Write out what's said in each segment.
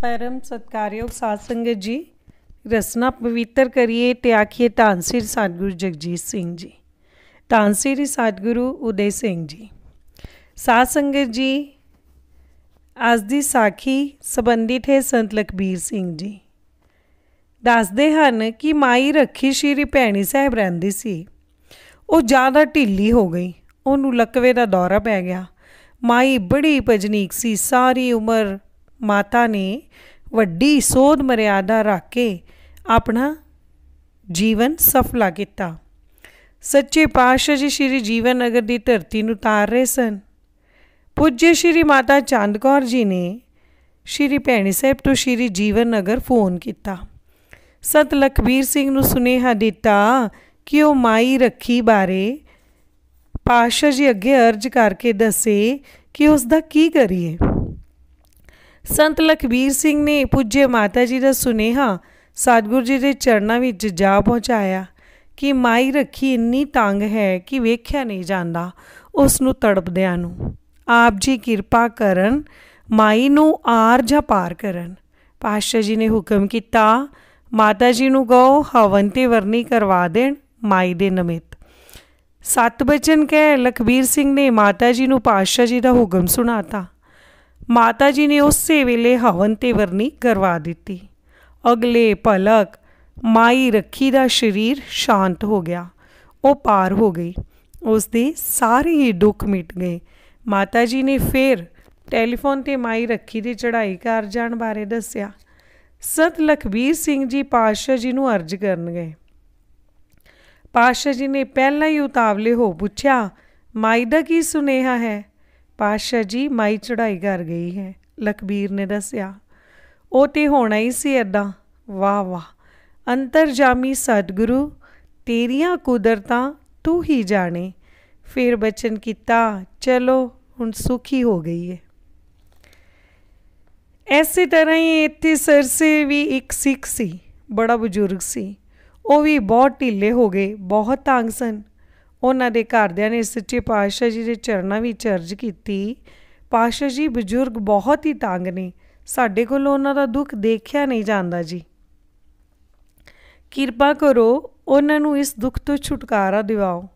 ਪਰਮ ਸਤਕਾਰਯੋਗ ਸਾਧ ਸੰਗਤ ਜੀ ਰਸਨਾ ਪਵਿੱਤਰ ਕਰੀਏ ਤੇ ਆਖੀਏ ਤਾਂਸਿਰ ਸਤਗੁਰ ਜਗਜੀਤ ਸਿੰਘ ਜੀ ਤਾਂਸਿਰ ਸਤਗੁਰੂ ਉਦੇ ਸਿੰਘ ਜੀ ਸਾਧ ਸੰਗਤ ਜੀ ਅੱਜ ਦੀ ਸਾਖੀ ਸੰਬੰਧਿਤ ਹੈ ਸੰਤ ਲਖਬੀਰ ਸਿੰਘ ਜੀ ਦੱਸਦੇ ਹਨ ਕਿ ਮਾਈ ਰੱਖੀ ਸ਼੍ਰੀ ਭੈਣੀ ਸਾਹਿਬ ਰਹਿੰਦੀ ਸੀ ਉਹ ਜ਼ਿਆਦਾ ਢਿੱਲੀ ਹੋ ਗਈ ਉਹਨੂੰ ਲਕਵੇ ਦਾ ਦੌਰਾ ਪੈ ਗਿਆ ਮਾਈ ਬੜੀ ਭਜਨੀਕ ਸੀ ਸਾਰੀ ਉਮਰ ਮਾਤਾ ਨੇ ਵੱਡੀ ਸੋਧ ਮਰਿਆਦਾ ਰੱਖ ਕੇ ਆਪਣਾ ਜੀਵਨ ਸਫਲਾ ਕੀਤਾ ਸੱਚੇ ਪਾਤਸ਼ਾਹ ਜੀ ਸ੍ਰੀ ਜੀਵਨ ਨਗਰ ਦੀ ਧਰਤੀ ਨੂੰ ਤਾਰ ਰਹੇ ਸਨ ਪੁੱਜੇ ਸ੍ਰੀ ਮਾਤਾ ਚੰਦ ਕੌਰ ਜੀ ਨੇ ਸ੍ਰੀ ਭੈਣੀ ਸਾਹਿਬ ਤੋਂ ਸ੍ਰੀ ਜੀਵਨ ਨਗਰ ਫੋਨ ਕੀਤਾ ਸਤ ਲਖਬੀਰ ਸਿੰਘ ਨੂੰ ਸੁਨੇਹਾ ਦਿੱਤਾ ਕਿ ਉਹ ਮਾਈ ਰੱਖੀ ਬਾਰੇ ਪਾਸ਼ਾ ਜੀ ਅੱਗੇ ਅਰਜ ਕਰਕੇ ਦੱਸੇ ਕਿ ਉਸ ਦਾ ਕੀ ਕਰੀਏ ਸੰਤ ਲਖਬੀਰ ਸਿੰਘ ਨੇ ਪੁੱਜੇ ਮਾਤਾ ਜੀ ਦਾ ਸੁਨੇਹਾ ਸਤਗੁਰੂ ਜੀ ਦੇ ਚਰਨਾਂ ਵਿੱਚ ਜਾ ਪਹੁੰਚਾਇਆ ਕਿ ਮਾਈ ਰੱਖੀ ਇੰਨੀ ਤੰਗ ਹੈ ਕਿ ਵੇਖਿਆ ਨਹੀਂ ਜਾਂਦਾ ਉਸ ਨੂੰ ਤੜਪਦਿਆਂ ਨੂੰ ਆਪ ਜੀ ਕਿਰਪਾ ਕਰਨ ਮਾਈ ਨੂੰ ਆਰ ਜਾਂ ਪਾਰ ਕਰਨ ਪਾਸ਼ਾ ਜੀ ਨੇ ਹੁਕਮ ਕੀਤਾ ਮਾਤਾ ਜੀ ਨੂੰ ਗੋ ਹਵਨ ਤੇ ਵਰਨੀ ਕਰਵਾ ਦੇਣ ਮਾਈ ਦੇ ਨਮਿਤ ਸਤ ਬਚਨ ਕਹਿ ਲਖਬੀਰ ਸਿੰਘ ਨੇ ਮਾਤਾ ਜੀ ਨੂੰ ਪਾਸ਼ਾ ਜੀ ਦਾ ਹੁਕਮ ਸੁਣਾਤਾ ਮਾਤਾ ਜੀ ਨੇ ਉਸੇ ਵੇਲੇ ਹਵਨ ਤੇ ਵਰਨੀ ਕਰਵਾ ਦਿੱਤੀ ਅਗਲੇ ਪਲਕ ਮਾਈ ਰੱਖੀ ਦਾ ਸਰੀਰ ਸ਼ਾਂਤ ਹੋ ਗਿਆ ਉਹ ਪਾਰ ਹੋ ਗਈ ਉਸ ਦੇ ਸਾਰੇ ਹੀ ਦੁੱਖ ਮਿਟ ਗਏ ਮਾਤਾ ਜੀ ਨੇ ਫੇਰ ਟੈਲੀਫੋਨ ਤੇ ਮਾਈ ਰੱਖੀ ਦੀ ਚੜ੍ਹਾਈ ਕਰ ਜਾਣ ਬਾਰੇ ਦੱਸਿਆ ਸਤ ਲਖਵੀਰ ਸਿੰਘ ਜੀ ਪਾਸ਼ਾ ਜੀ ਨੂੰ ਅਰਜ ਕਰਨ ਗਏ ਪਾਸ਼ਾ ਜੀ ਨੇ ਪਹਿਲਾਂ ਹੀ ਉਤਾਵਲੇ ਹੋ ਪੁੱਛਿਆ ਮਾਈ ਦਾ ਕੀ ਸੁਨੇਹਾ ਹੈ ਪਾਸ਼ਾ ਜੀ ਮਾਈ ਚੜਾਈ ਕਰ ਗਈ ਹੈ ਲਖਬੀਰ ਨੇ ਦੱਸਿਆ ਉਹ ਤੇ ਹੋਣਾ ਹੀ ਸੀ ਐਦਾਂ ਵਾਹ ਵਾਹ ਅੰਤਰਜਾਮੀ ਸਤਿਗੁਰੂ ਤੇਰੀਆਂ ਕੁਦਰਤਾਂ ਤੂੰ ਹੀ ਜਾਣੇ ਫਿਰ ਬਚਨ ਕੀਤਾ ਚਲੋ ਹੁਣ ਸੁਖੀ ਹੋ ਗਈ ਹੈ ਐਸੀ ਤਰ੍ਹਾਂ ਹੀ ਇੱਥੇ ਸਰਸੇ ਵੀ ਇੱਕ ਸਿੱਖ ਸੀ ਬੜਾ ਬਜ਼ੁਰਗ ਸੀ ਉਹ ਵੀ ਬਹੁਤ ਢਿੱਲੇ ਹੋ ਗਏ ਬਹੁਤ ਤੰਗ ਸਨ ਉਹਨਾਂ ਦੇ ਘਰਦਿਆਂ ਨੇ ਸੱਚੇ ਪਾਤਸ਼ਾਹ ਜੀ ਦੇ ਚਰਨਾਂ ਵਿੱਚ ਅਰਜ ਕੀਤੀ ਪਾਤਸ਼ਾਹ ਜੀ ਬਜ਼ੁਰਗ ਬਹੁਤ ਹੀ ਤੰਗ ਨੇ ਸਾਡੇ ਕੋਲ ਉਹਨਾਂ ਦਾ ਦੁੱਖ ਦੇਖਿਆ ਨਹੀਂ ਜਾਂਦਾ ਜੀ ਕਿਰਪਾ ਕਰੋ ਉਹਨਾਂ ਨੂੰ ਇਸ ਦੁੱਖ ਤੋਂ ਛੁਟਕਾਰਾ ਦਿਵਾਓ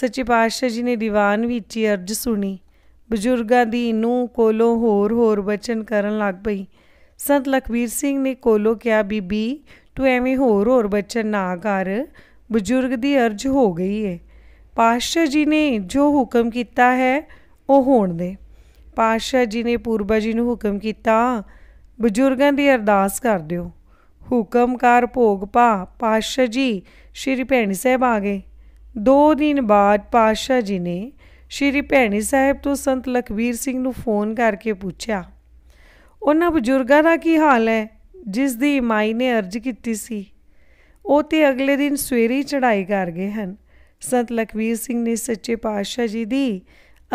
ਸੱਚੇ ਪਾਤਸ਼ਾਹ ਜੀ ਨੇ ਦੀਵਾਨ ਵਿੱਚ ਅਰਜ ਸੁਣੀ ਬਜ਼ੁਰਗਾਂ ਦੀ ਨੂੰ ਕੋਲੋਂ ਹੋਰ ਹੋਰ ਬਚਨ ਕਰਨ ਲੱਗ ਪਈ ਸੰਤ ਲਖਵੀਰ ਸਿੰਘ ਨੇ ਕੋਲੋਂ ਕਿਹਾ ਬੀਬੀ ਤੂੰ ਐਵੇਂ ਹੋਰ ਹੋਰ ਬਚਨ ਨਾ ਕਰ ਬਜ਼ੁਰਗ ਦੀ ਅਰਜ ਹੋ ਗਈ ਏ ਪਾਸ਼ਾ ਜੀ ਨੇ ਜੋ ਹੁਕਮ ਕੀਤਾ ਹੈ ਉਹ ਹੋਣ ਦੇ ਪਾਸ਼ਾ ਜੀ ਨੇ ਪੂਰਬਾ ਜੀ ਨੂੰ ਹੁਕਮ ਕੀਤਾ ਬਜ਼ੁਰਗਾਂ ਦੀ ਅਰਦਾਸ ਕਰ ਦਿਓ ਹੁਕਮਕਾਰ ਭੋਗ ਪਾ ਪਾਸ਼ਾ ਜੀ ਸ਼੍ਰੀ ਭੈਣੀ ਸਾਹਿਬ ਆ ਗਏ ਦੋ ਦਿਨ ਬਾਅਦ ਪਾਸ਼ਾ ਜੀ ਨੇ ਸ਼੍ਰੀ ਭੈਣੀ ਸਾਹਿਬ ਤੋਂ ਸੰਤ ਲਖਵੀਰ ਸਿੰਘ ਨੂੰ ਫੋਨ ਕਰਕੇ ਪੁੱਛਿਆ ਉਹਨਾਂ ਬਜ਼ੁਰਗਾਂ ਦਾ ਕੀ ਹਾਲ ਹੈ ਜਿਸ ਦੀ ਮਾਈ ਨੇ ਅਰਜ਼ ਕੀਤੀ ਸੀ ਉਹ ਤੇ ਅਗਲੇ ਦਿਨ ਸਵੇਰੇ ਚੜਾਈ ਕਰ ਗਏ ਹਨ ਸੰਤ ਲਖਵੀਰ ਸਿੰਘ ਨੇ ਸੱਚੇ ਪਾਤਸ਼ਾਹ ਜੀ ਦੀ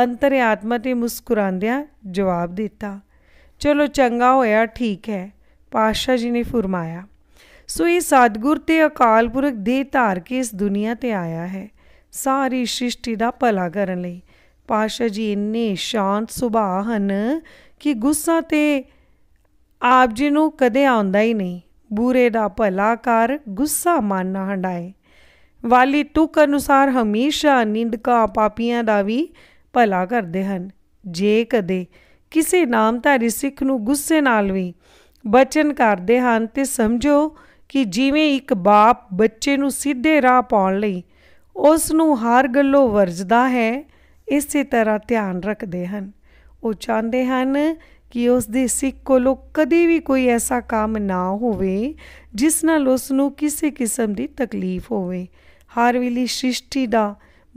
ਅੰਤਰਿਆਤਮਾ ਤੇ ਮੁਸਕਰਾਉਂਦਿਆਂ ਜਵਾਬ ਦਿੱਤਾ ਚਲੋ ਚੰਗਾ ਹੋਇਆ ਠੀਕ ਹੈ ਪਾਤਸ਼ਾਹ ਜੀ ਨੇ ਫਰਮਾਇਆ ਸੋ ਇਹ ਸਤਗੁਰ ਤੇ ਅਕਾਲ ਪੁਰਖ ਦੇ ਧਾਰ ਕੇ ਇਸ ਦੁਨੀਆ ਤੇ ਆਇਆ ਹੈ ਸਾਰੀ ਸ੍ਰਿਸ਼ਟੀ ਦਾ ਭਲਾ ਕਰਨ ਲਈ ਪਾਸ਼ਾ ਜੀ ਇੰਨੇ ਸ਼ਾਂਤ ਸੁਭਾਅ ਹਨ ਕਿ ਗੁੱਸਾ ਤੇ ਆਪ ਜੀ ਨੂੰ ਕਦੇ ਆਉਂਦਾ ਹੀ ਨਹੀਂ ਬੂਰੇ ਦਾ ਭਲਾ ਕਰ ਗੁੱਸਾ ਮਨ ਨਾ ਹੰਡਾਏ ਵਾਲੀ ਤੁਕ ਅਨੁਸਾਰ ਹਮੇਸ਼ਾ ਨਿੰਦਕਾਂ ਪਾਪੀਆਂ ਦਾ ਵੀ ਭਲਾ ਕਰਦੇ ਹਨ ਜੇ ਕਦੇ ਕਿਸੇ ਨਾਮਧਾਰੀ ਸਿੱਖ ਨੂੰ ਗੁੱਸੇ ਨਾਲ ਵੀ ਬਚਨ ਕਰਦੇ ਹਨ ਤੇ ਸਮਝੋ ਕਿ ਜਿਵੇਂ ਇੱਕ ਬਾਪ ਬੱਚੇ ਨੂੰ ਸਿੱਧੇ ਰਾਹ ਪਾਉਣ ਲਈ ਉਸ ਨੂੰ ਹਰ ਗੱਲੋਂ ਵਰਜਦਾ ਹੈ ਇਸੇ ਤਰ੍ਹਾਂ ਧਿਆਨ ਰੱਖਦੇ ਹਨ ਉਹ ਚਾਹੁੰਦੇ ਹਨ ਕਿ ਉਸ ਦੇ ਸਿੱਖ ਕੋਲੋਂ ਕਦੇ ਵੀ ਕੋਈ ਐਸਾ ਕੰਮ ਨਾ ਹੋਵੇ ਜਿਸ ਨਾਲ ਉਸ ਨੂੰ ਕਿਸੇ ਕਿਸਮ ਦੀ ਤਕਲੀਫ ਹੋਵੇ ਹਰ ਵੇਲੇ ਸ੍ਰਿਸ਼ਟੀ ਦਾ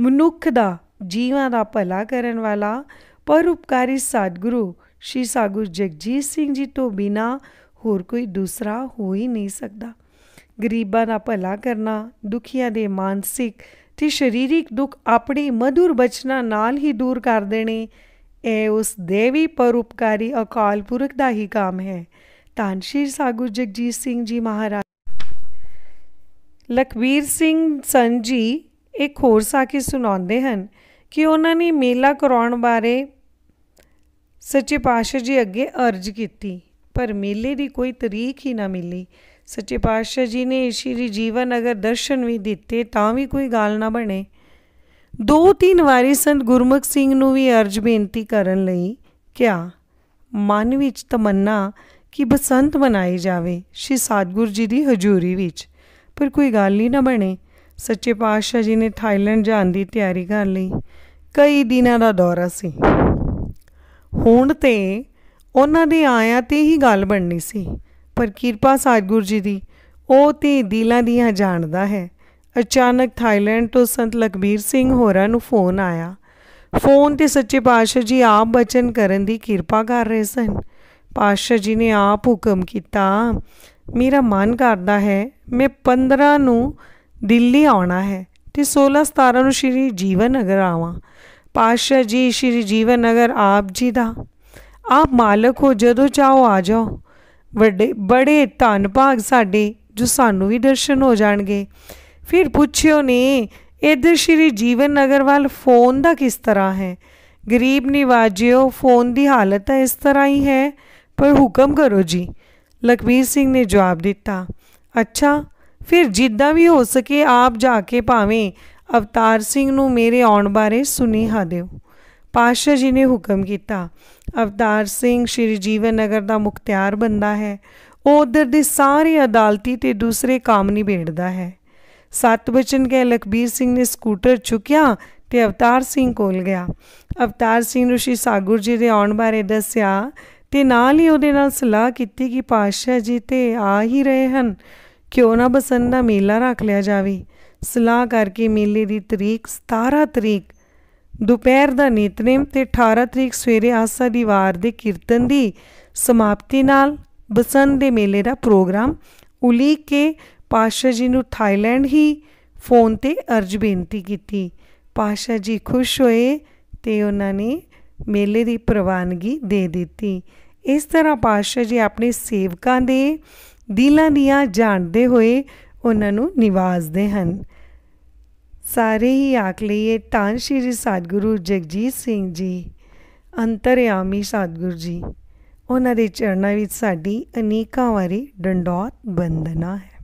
ਮਨੁੱਖ ਦਾ ਜੀਵਾਂ ਦਾ ਭਲਾ ਕਰਨ ਵਾਲਾ ਪਰਉਪਕਾਰੀ ਸਤਿਗੁਰੂ ਸ਼੍ਰੀ ਸਾਗੁਰ ਜਗਜੀਤ ਸਿੰਘ ਜੀ ਤੋਂ ਬਿਨਾ ਹੋਰ ਕੋਈ ਦੂਸਰਾ ਹੋ ਹੀ ਨਹੀਂ ਸਕਦਾ ਗਰੀਬਾਂ ਦਾ ਭਲਾ ਕਰਨਾ ਦੁਖੀਆਂ ਦੇ ਮਾਨਸਿਕ ਤੇ ਸਰੀਰਿਕ ਦੁੱਖ ਆਪਣੇ ਮధుਰ ਬਚਨਾਂ ਨਾਲ ਹੀ ਦੂਰ ਕਰ ਦੇਣੇ ਇਹ ਉਸ ਦੇਵੀ ਪਰਉਪਕਾਰੀ ਅਕਾਲ ਪੁਰਖ ਦਾ ਹੀ ਕੰਮ ਹੈ ਤਾਂ ਸ਼੍ਰੀ ਸਾਗੁਰ ਜਗਜੀਤ ਸਿੰਘ ਜੀ ਮਹਾਰਾਜ ਲਖਬੀਰ ਸਿੰਘ ਸੰਜੀ ਇੱਕ ਹੋਰ ਸਾਖੀ ਸੁਣਾਉਂਦੇ ਹਨ ਕਿ ਉਹਨਾਂ ਨੇ ਮੇਲਾ ਕਰਾਉਣ ਬਾਰੇ ਸੱਚੇ ਪਾਤਸ਼ਾਹ ਜੀ ਅੱਗੇ ਅਰਜ਼ ਕੀਤੀ ਪਰ ਮੇਲੇ ਦੀ ਕੋਈ ਤਾਰੀਖ ਹੀ ਨਾ ਮਿਲੀ ਸੱਚੇ ਪਾਤਸ਼ਾਹ ਜੀ ਨੇ ਸ਼੍ਰੀ ਜੀਵਨ ਅਗਰ ਦਰਸ਼ਨ ਵੀ ਦਿੱਤੇ ਤਾਂ ਵੀ ਕੋਈ ਗੱਲ ਨਾ ਬਣੇ ਦੋ ਤਿੰਨ ਵਾਰੀ ਸੰਤ ਗੁਰਮੁਖ ਸਿੰਘ ਨੂੰ ਵੀ ਅਰਜ ਬੇਨਤੀ ਕਰਨ ਲਈ ਕਿਹਾ ਮਨ ਵਿੱਚ ਤਮੰਨਾ ਕਿ ਬਸੰਤ ਮਨਾਈ ਜਾਵੇ ਸ਼੍ਰੀ ਸਾਧਗੁਰ ਜੀ ਦੀ ਹਜ਼ੂਰੀ ਵਿੱਚ ਪਰ ਕੋਈ ਗੱਲ ਹੀ ਨਾ ਬਣੇ ਸੱਚੇ ਪਾਤਸ਼ਾਹ ਜੀ ਨੇ ਥਾਈਲੈਂਡ ਜਾਣ ਦੀ ਤਿਆਰੀ ਕਰ ਲਈ ਕਈ ਦਿਨਾਂ ਦਾ ਦੌਰਾ ਸੀ ਹੁਣ ਤੇ ਉਹਨਾਂ ਦੇ ਆਇਆਂ ਤੇ ਹੀ ਗੱਲ ਬਣਨੀ ਸੀ ਪਰ ਕਿਰਪਾ ਸਾਧਗੁਰ ਜੀ ਦੀ ਉਹ ਤੇ ਦਿਲਾਂ ਦੀਆਂ ਜਾਣਦਾ ਹੈ ਅਚਾਨਕ ਥਾਈਲੈਂਡ ਤੋਂ ਸੰਤ ਲਖਬੀਰ ਸਿੰਘ ਹੋਰਾਂ ਨੂੰ ਫੋਨ ਆਇਆ ਫੋਨ ਤੇ ਸੱਚੇ ਪਾਤਸ਼ਾਹ ਜੀ ਆਪ ਬਚਨ ਕਰਨ ਦੀ ਕਿਰਪਾ ਕਰ ਰਹੇ ਸਨ ਪਾਤਸ਼ਾਹ ਜੀ ਨੇ ਆਪ ਹੁਕਮ ਕੀਤਾ ਮੇਰਾ ਮਨ ਕਰਦਾ ਹੈ ਮੈਂ 15 ਨੂੰ ਦਿੱਲੀ ਆਉਣਾ ਹੈ ਤੇ 16 17 ਨੂੰ ਸ਼੍ਰੀ ਜੀਵਨ ਨਗਰ ਆਵਾਂ ਪਾਸ਼ਾ ਜੀ ਸ਼੍ਰੀ ਜੀਵਨ ਨਗਰ ਆਪ ਜੀ ਦਾ ਆਪ ਮਾਲਕ ਹੋ ਜਦੋਂ ਚਾਹੋ ਆ ਜਾਓ ਵੱਡੇ ਬੜੇ ਧੰਨ ਭਾਗ ਸਾਡੇ ਜੋ ਸਾਨੂੰ ਵੀ ਦਰਸ਼ਨ ਹੋ ਜਾਣਗੇ ਫਿਰ ਪੁੱਛਿਓ ਨੇ ਇਧਰ ਸ਼੍ਰੀ ਜੀਵਨ ਨਗਰ ਵੱਲ ਫੋਨ ਦਾ ਕਿਸ ਤਰ੍ਹਾਂ ਹੈ ਗਰੀਬ ਨਿਵਾਜਿਓ ਫੋਨ ਦੀ ਹਾਲਤ ਤਾਂ ਇਸ ਤਰ੍ਹਾਂ ਹੀ ਹੈ ਪਰ ਹੁਕਮ ਕਰੋ ਜੀ ਲਖਬੀਰ ਸਿੰਘ ਨੇ ਜਵਾਬ ਦਿੱਤਾ ਅੱਛਾ ਫਿਰ ਜਿੱਦਾਂ ਵੀ ਹੋ ਸਕੇ ਆਪ ਜਾ ਕੇ ਭਾਵੇਂ ਅਵਤਾਰ ਸਿੰਘ ਨੂੰ ਮੇਰੇ ਆਉਣ ਬਾਰੇ ਸੁਨੇਹਾ ਦਿਓ ਪਾਸ਼ਾ ਜੀ ਨੇ ਹੁਕਮ ਕੀਤਾ ਅਵਤਾਰ ਸਿੰਘ ਸ਼੍ਰੀ ਜੀਵਨ ਨਗਰ ਦਾ ਮੁਖਤਿਆਰ ਬੰਦਾ ਹੈ ਉਹ ਉਧਰ ਦੇ ਸਾਰੇ ਅਦਾਲਤੀ ਤੇ ਦੂਸਰੇ ਕੰਮ ਨਿਬੇੜਦਾ ਹੈ ਸਤਵਚਨ ਕੇ ਲਖਬੀਰ ਸਿੰਘ ਨੇ ਸਕੂਟਰ ਚੁੱਕਿਆ ਤੇ ਅਵਤਾਰ ਸਿੰਘ ਕੋਲ ਗਿਆ ਅਵਤਾਰ ਸਿੰਘ ਨੂੰ ਸ਼੍ਰੀ ਸਾਗੁਰ ਜੀ ਦੇ ਆਉਣ ਬਾਰੇ ਦੱਸਿਆ ਤੇ ਨਾਲ ਹੀ ਉਹਦੇ ਨਾਲ ਸਲਾਹ ਕੀਤੀ ਕਿ ਪਾਸ਼ਾ ਜੀ ਤੇ ਆ ਹੀ ਰਹੇ ਹਨ ਕਿਉਂ ਨਾ ਬਸੰਤ ਦਾ ਮੇਲਾ ਰੱਖ ਲਿਆ ਜਾਵੇ ਸਲਾਹ ਕਰਕੇ ਮੇਲੇ ਦੀ ਤਰੀਕ 17 ਤਰੀਕ ਦੁਪਹਿਰ ਦਾ ਨਿਤਨੇਮ ਤੇ 18 ਤਰੀਕ ਸਵੇਰੇ ਆਸਾ ਦੀ ਵਾਰ ਦੇ ਕੀਰਤਨ ਦੀ ਸਮਾਪਤੀ ਨਾਲ ਬਸੰਤ ਦੇ ਮੇਲੇ ਦਾ ਪ੍ਰੋਗਰਾਮ ਉਲੀਕ ਕੇ ਪਾਸ਼ਾ ਜੀ ਨੂੰ ਥਾਈਲੈਂਡ ਹੀ ਫੋਨ ਤੇ ਅਰਜ ਬੇਨਤੀ ਕੀਤੀ ਪਾਸ਼ਾ ਜੀ ਖੁਸ਼ ਹੋਏ ਤੇ ਉਹਨਾਂ ਨੇ ਮੇਲੇ ਦੀ ਪ੍ਰਵਾਨਗੀ ਦੇ ਦਿੱਤੀ ਇਸ ਤਰ੍ਹਾਂ ਪਾਸ਼ਾ ਜੀ ਆਪਣੇ ਸੇਵਕਾਂ ਦੇ ਦਿਲਾਂ ਦੀਆਂ ਜਾਣਦੇ ਹੋਏ ਉਹਨਾਂ ਨੂੰ ਨਿਵਾਜ਼ਦੇ ਹਨ ਸਾਰੇ ਹੀ ਆਖ ਲਈਏ ਤਾਂ ਸ਼੍ਰੀ ਸਤਗੁਰੂ ਜਗਜੀਤ ਸਿੰਘ ਜੀ ਅੰਤਰਿਆਮੀ ਸਤਿਗੁਰੂ ਜੀ ਉਹਨਾਂ ਦੇ ਚਰਨਾਂ ਵਿੱਚ ਸਾਡੀ ਅਨੇਕਾਂ ਵਾਰੀ ਡੰਡੋਤ ਬੰਦਨਾ ਹੈ